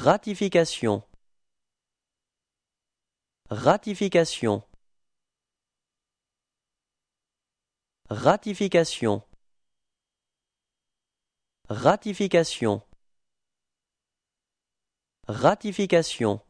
Ratification Ratification Ratification Ratification Ratification